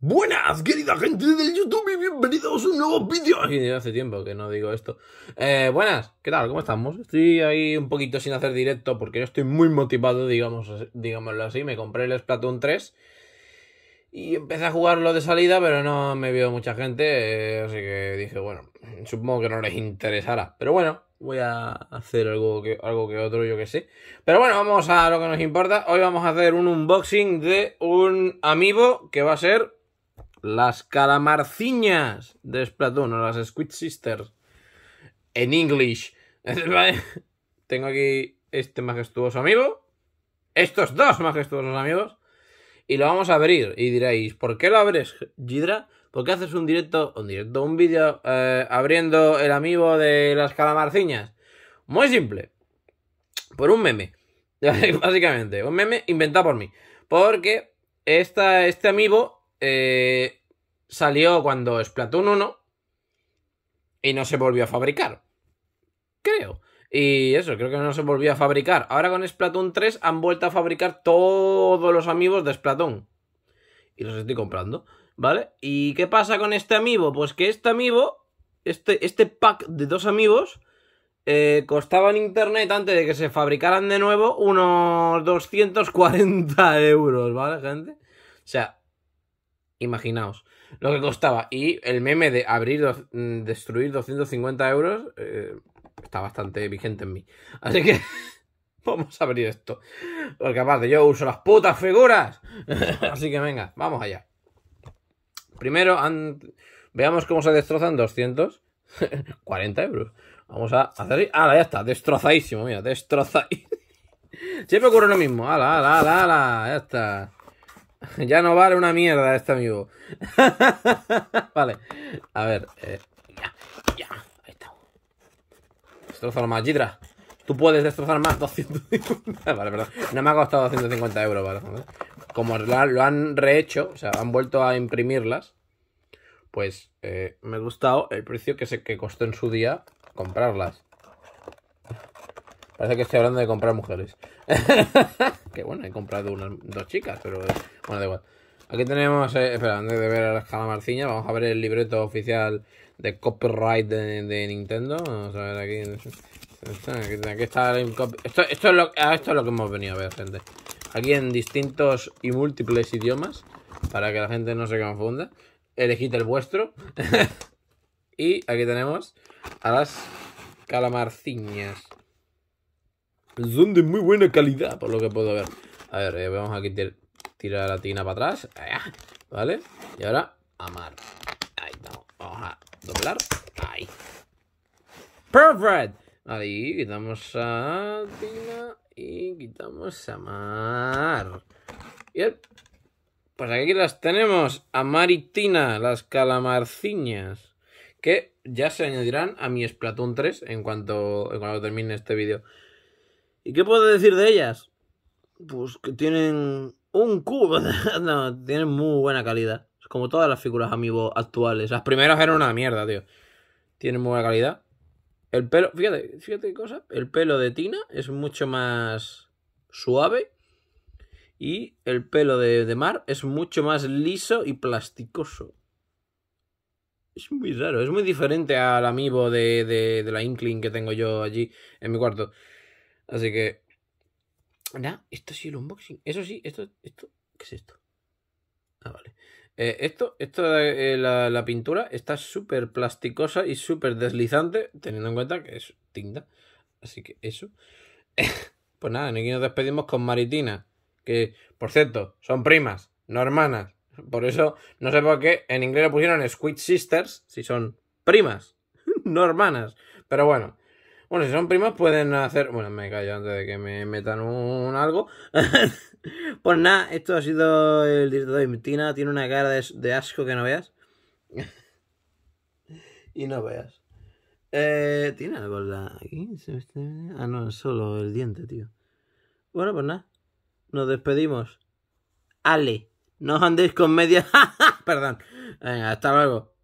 Buenas, querida gente del YouTube y bienvenidos a un nuevo vídeo. Hace tiempo que no digo esto. Eh, buenas, ¿qué tal? ¿Cómo estamos? Estoy ahí un poquito sin hacer directo porque yo estoy muy motivado, digamos, digámoslo así. Me compré el Splatoon 3 y empecé a jugarlo de salida, pero no me vio mucha gente. Eh, así que dije, bueno, supongo que no les interesará. Pero bueno, voy a hacer algo que, algo que otro, yo que sé. Pero bueno, vamos a lo que nos importa. Hoy vamos a hacer un unboxing de un amigo que va a ser las calamarciñas de Splatoon o las Squid Sisters en English. Tengo aquí este majestuoso amigo, estos dos majestuosos amigos, y lo vamos a abrir. Y diréis, ¿por qué lo abres, Gidra? ¿Por qué haces un directo, un directo, un vídeo eh, abriendo el amigo de las calamarciñas? Muy simple. Por un meme. Básicamente, un meme inventado por mí. Porque este amigo eh, salió cuando Splatoon 1 y no se volvió a fabricar. Creo. Y eso, creo que no se volvió a fabricar. Ahora con Splatoon 3 han vuelto a fabricar todos los amigos de Splatoon. Y los estoy comprando, ¿vale? ¿Y qué pasa con este amigo? Pues que este amigo, este, este pack de dos amigos, eh, costaba en internet antes de que se fabricaran de nuevo unos 240 euros, ¿vale, gente? O sea, Imaginaos lo que costaba. Y el meme de abrir, mm, destruir 250 euros eh, está bastante vigente en mí. Así que vamos a abrir esto. Porque aparte yo uso las putas figuras. Así que venga, vamos allá. Primero, veamos cómo se destrozan 240 euros. Vamos a hacer... ¡Ah, ya está! Destrozadísimo, mira, destrozadísimo. Siempre ocurre lo mismo. ¡Hala, la la la Ya está. ya no vale una mierda este amigo. vale. A ver. Eh, ya, ya. Ahí está. Destrozalo más, Jidra. Tú puedes destrozar más 250. vale, perdón. No me ha costado 250 euros, vale. Como lo han rehecho, o sea, han vuelto a imprimirlas, pues eh, me ha gustado el precio que, se, que costó en su día comprarlas. Parece que estoy hablando de comprar mujeres. que bueno, he comprado unas, dos chicas, pero eh, bueno, da igual. Aquí tenemos, eh, espera, antes de ver a las calamarciñas vamos a ver el libreto oficial de copyright de, Nintendo. Vamos a ver aquí. Aquí está el esto, esto, es lo, ah, esto es lo que hemos venido a ver, gente. Aquí en distintos y múltiples idiomas, para que la gente no se confunda. Elegid el vuestro. y aquí tenemos a las calamarciñas. Son de muy buena calidad, por lo que puedo ver. A ver, eh, vamos a quitar tirar la tina para atrás. ¿Vale? Y ahora, amar. Ahí estamos. Vamos a doblar. Ahí. ¡Perfect! Ahí, quitamos a tina y quitamos a mar. Bien. Pues aquí las tenemos. A Maritina, y tina, las calamarciñas. Que ya se añadirán a mi Splatoon 3 en cuanto, en cuanto termine este vídeo. ¿Y qué puedo decir de ellas? Pues que tienen un cubo. no, tienen muy buena calidad. Es como todas las figuras amiibo actuales. Las primeras eran una mierda, tío. Tienen muy buena calidad. El pelo, fíjate, fíjate qué cosa. El pelo de Tina es mucho más suave. Y el pelo de, de Mar es mucho más liso y plasticoso. Es muy raro, es muy diferente al amiibo de, de, de la Inkling que tengo yo allí en mi cuarto. Así que. Nada, esto sí el unboxing. Eso sí, esto. esto ¿Qué es esto? Ah, vale. Eh, esto, esto eh, la, pintura está súper plasticosa y súper deslizante, teniendo en cuenta que es tinta. Así que eso. pues nada, aquí nos despedimos con Maritina. Que, por cierto, son primas, no hermanas. Por eso, no sé por qué en inglés le pusieron Squid Sisters, si son primas, no hermanas. Pero bueno. Bueno, si son primas pueden hacer... Bueno, me callo antes de que me metan un algo. pues nada, esto ha sido el directo de Tina Tiene una cara de, asco que no veas. y no veas. Eh, ¿Tiene algo la... aquí? Ah, no, solo el diente, tío. Bueno, pues nada. Nos despedimos. Ale, no andéis con media... Perdón. Venga, hasta luego.